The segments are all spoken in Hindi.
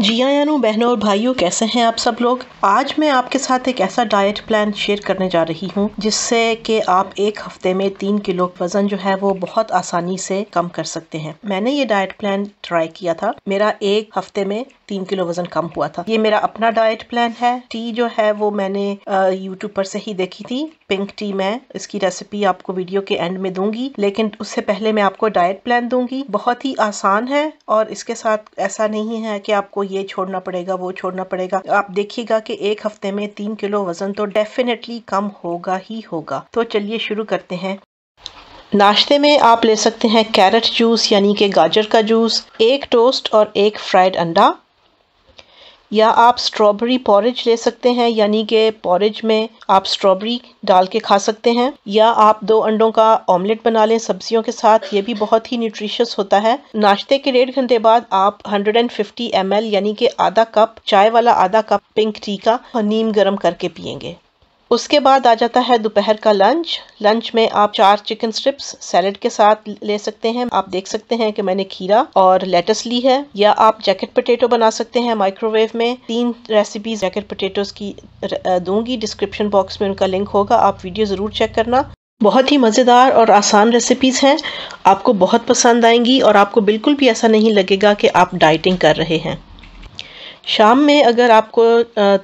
जी आया हाँ, बहनों और भाइयों कैसे हैं आप सब लोग आज मैं आपके साथ एक ऐसा डाइट प्लान शेयर करने जा रही हूँ जिससे कि आप एक हफ्ते में तीन किलो वजन जो है वो बहुत आसानी से कम कर सकते हैं मैंने ये डाइट प्लान ट्राई किया था मेरा एक हफ्ते में तीन किलो वजन कम हुआ था ये मेरा अपना डाइट प्लान है टी जो है वो मैंने यूट्यूब पर से ही देखी थी पिंक टी मैं इसकी रेसिपी आपको वीडियो के एंड में दूंगी लेकिन उससे पहले मैं आपको डाइट प्लान दूंगी बहुत ही आसान है और इसके साथ ऐसा नहीं है कि आपको ये छोड़ना पड़ेगा वो छोड़ना पड़ेगा आप देखिएगा कि एक हफ्ते में तीन किलो वजन तो डेफिनेटली कम होगा ही होगा तो चलिए शुरू करते हैं नाश्ते में आप ले सकते हैं कैरेट जूस यानी कि गाजर का जूस एक टोस्ट और एक फ्राइड अंडा या आप स्ट्रॉबेरी पॉरेज ले सकते हैं यानी कि पॉरेज में आप स्ट्रॉबेरी डाल के खा सकते हैं या आप दो अंडों का ऑमलेट बना लें सब्जियों के साथ ये भी बहुत ही न्यूट्रिशियस होता है नाश्ते के डेढ़ घंटे बाद आप 150 ml यानी कि आधा कप चाय वाला आधा कप पिंक टी का नीम गर्म करके पियेंगे उसके बाद आ जाता है दोपहर का लंच लंच में आप चार चिकन स्ट्रिप्स सैलड के साथ ले सकते हैं आप देख सकते हैं कि मैंने खीरा और लेटस ली है या आप जैकेट पोटेटो बना सकते हैं माइक्रोवेव में तीन रेसिपीज जैकेट पोटैटोज की दूंगी डिस्क्रिप्शन बॉक्स में उनका लिंक होगा आप वीडियो ज़रूर चेक करना बहुत ही मज़ेदार और आसान रेसिपीज़ हैं आपको बहुत पसंद आएंगी और आपको बिल्कुल भी ऐसा नहीं लगेगा कि आप डाइटिंग कर रहे हैं शाम में अगर आपको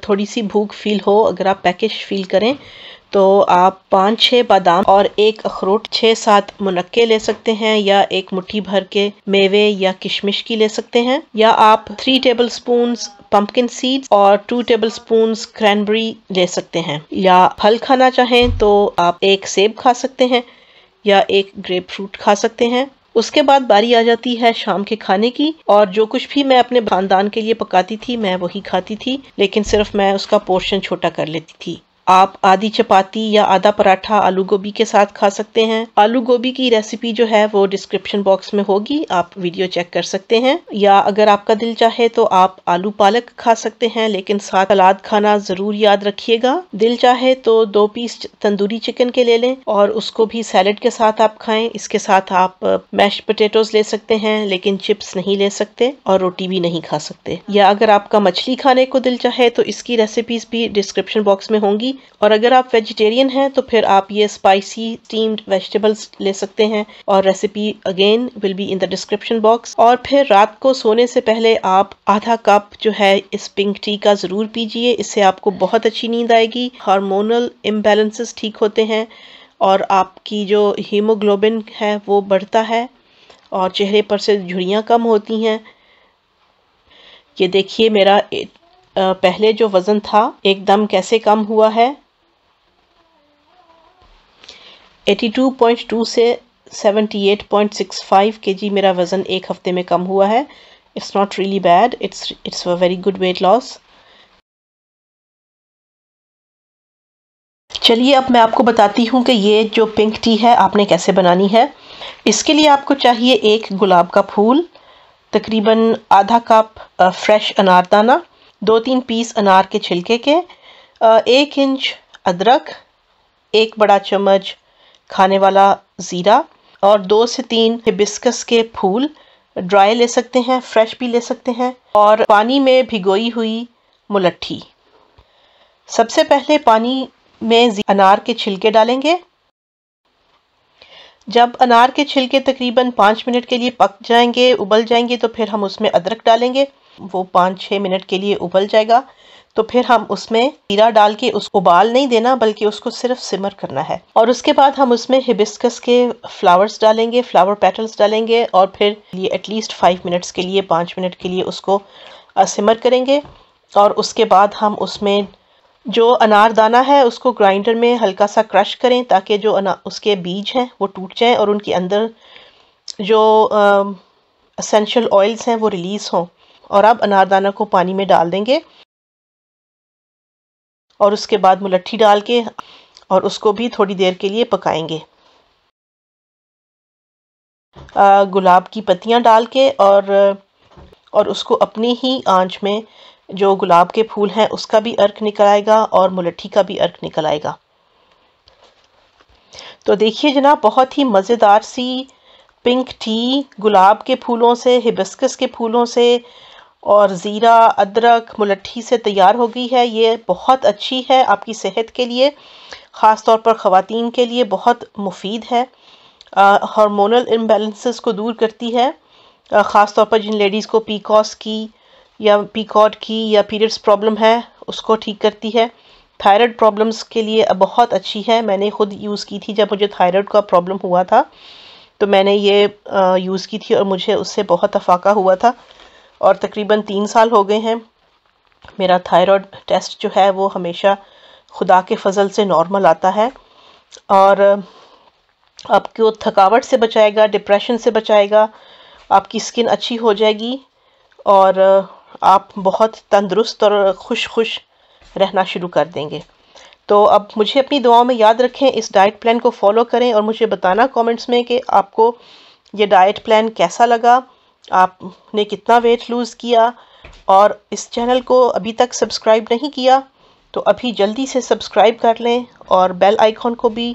थोड़ी सी भूख फील हो अगर आप पैकेज फील करें तो आप पाँच छः बादाम और एक अखरोट छः सात मुनक्के ले सकते हैं या एक मुट्ठी भर के मेवे या किशमिश की ले सकते हैं या आप three tablespoon pumpkin seeds और टू टेबल स्पून क्रैनबेरी ले सकते हैं या फल खाना चाहें तो आप एक सेब खा सकते हैं या एक ग्रेप फ्रूट खा सकते हैं उसके बाद बारी आ जाती है शाम के खाने की और जो कुछ भी मैं अपने खानदान के लिए पकाती थी मैं वही खाती थी लेकिन सिर्फ मैं उसका पोर्शन छोटा कर लेती थी आप आधी चपाती या आधा पराठा आलू गोभी के साथ खा सकते हैं आलू गोभी की रेसिपी जो है वो डिस्क्रिप्शन बॉक्स में होगी आप वीडियो चेक कर सकते हैं या अगर आपका दिल चाहे तो आप आलू पालक खा सकते हैं लेकिन साथ सलाद खाना ज़रूर याद रखिएगा दिल चाहे तो दो पीस तंदूरी चिकन के ले लें और उसको भी सैलड के साथ आप खाएं इसके साथ आप मैश पोटेटोज ले सकते हैं लेकिन चिप्स नहीं ले सकते और रोटी भी नहीं खा सकते या अगर आपका मछली खाने को दिल चाहे तो इसकी रेसिपीज भी डिस्क्रिप्शन बॉक्स में होंगी और अगर आप वेजिटेरियन हैं तो फिर आप ये स्पाइसी स्टीम्ड वेजिटेबल्स ले सकते हैं और recipe again will be in the description box और फिर रात को सोने से पहले आप आधा कप जो है इस पिंक टी का ज़रूर पीजिए इससे आपको बहुत अच्छी नींद आएगी हार्मोनल इम्बेलेंसेस ठीक होते हैं और आपकी जो हीमोग्लोबिन है वो बढ़ता है और चेहरे पर से झुड़ियाँ कम होती हैं ये देखिए मेरा पहले जो वज़न था एकदम कैसे कम हुआ है 82.2 से 78.65 केजी मेरा वज़न एक हफ़्ते में कम हुआ है it's not really bad it's it's a very good weight loss चलिए अब मैं आपको बताती हूँ कि ये जो पिंक टी है आपने कैसे बनानी है इसके लिए आपको चाहिए एक गुलाब का फूल तकरीबन आधा कप फ्रेश अनारदाना दो तीन पीस अनार के छिलके के एक इंच अदरक एक बड़ा चम्मच खाने वाला ज़ीरा और दो से तीन हिबिस्कस के फूल ड्राई ले सकते हैं फ्रेश भी ले सकते हैं और पानी में भिगोई हुई मुलट्ठी सबसे पहले पानी में अनार के छिलके डालेंगे जब अनार के छिलके तकरीबन पाँच मिनट के लिए पक जाएंगे उबल जाएंगे तो फिर हम उसमें अदरक डालेंगे वो पाँच छः मिनट के लिए उबल जाएगा तो फिर हम उसमें जीरा डाल के उसको उबाल नहीं देना बल्कि उसको सिर्फ सिमर करना है और उसके बाद हम उसमें हिबिस्कस के फ्लावर्स डालेंगे फ्लावर पेटल्स डालेंगे और फिर ये एटलीस्ट फाइव मिनट्स के लिए पाँच मिनट के लिए उसको सिमर करेंगे और उसके बाद हम उसमें जो अनारदाना है उसको ग्राइंडर में हल्का सा क्रश करें ताकि जो अना उसके बीज हैं वो टूट जाएं और उनके अंदर जो असेंशल ऑयल्स हैं वो रिलीज़ हों और अब अनारदाना को पानी में डाल देंगे और उसके बाद मुलट्ठी डाल के और उसको भी थोड़ी देर के लिए पकाएंगे गुलाब की पत्तियां डाल के और और उसको अपनी ही आंच में जो गुलाब के फूल हैं उसका भी अर्क निकल आएगा और मुलट्ठी का भी अर्क निकल आएगा तो देखिए जनाब बहुत ही मज़ेदार सी पिंक टी गुलाब के फूलों से हिबिस्कस के फूलों से और ज़ीरा अदरक मुलट्ठी से तैयार हो गई है ये बहुत अच्छी है आपकी सेहत के लिए ख़ास तौर पर ख़वान के लिए बहुत मुफीद है हार्मोनल इम्बेलेंसेस को दूर करती है ख़ास तौर पर जिन लेडीज़ को पीकॉस की या पीकॉट की या पीरियड्स प्रॉब्लम है उसको ठीक करती है थायराइड प्रॉब्लम्स के लिए बहुत अच्छी है मैंने ख़ुद यूज़ की थी जब मुझे थायराइड का प्रॉब्लम हुआ था तो मैंने ये यूज़ की थी और मुझे उससे बहुत अफाका हुआ था और तकरीबन तीन साल हो गए हैं मेरा थायराइड टेस्ट जो है वो हमेशा खुदा के फजल से नॉर्मल आता है और आपको थकावट से बचाएगा डिप्रेशन से बचाएगा आपकी स्किन अच्छी हो जाएगी और आप बहुत तंदुरुस्त और खुश खुश रहना शुरू कर देंगे तो अब मुझे अपनी दुआओं में याद रखें इस डाइट प्लान को फॉलो करें और मुझे बताना कमेंट्स में कि आपको ये डाइट प्लान कैसा लगा आपने कितना वेट लूज़ किया और इस चैनल को अभी तक सब्सक्राइब नहीं किया तो अभी जल्दी से सब्सक्राइब कर लें और बेल आइकॉन को भी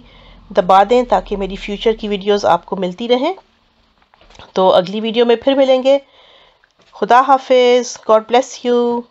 दबा दें ताकि मेरी फ्यूचर की वीडियोज़ आपको मिलती रहें तो अगली वीडियो में फिर मिलेंगे Khuda Hafiz. God bless you.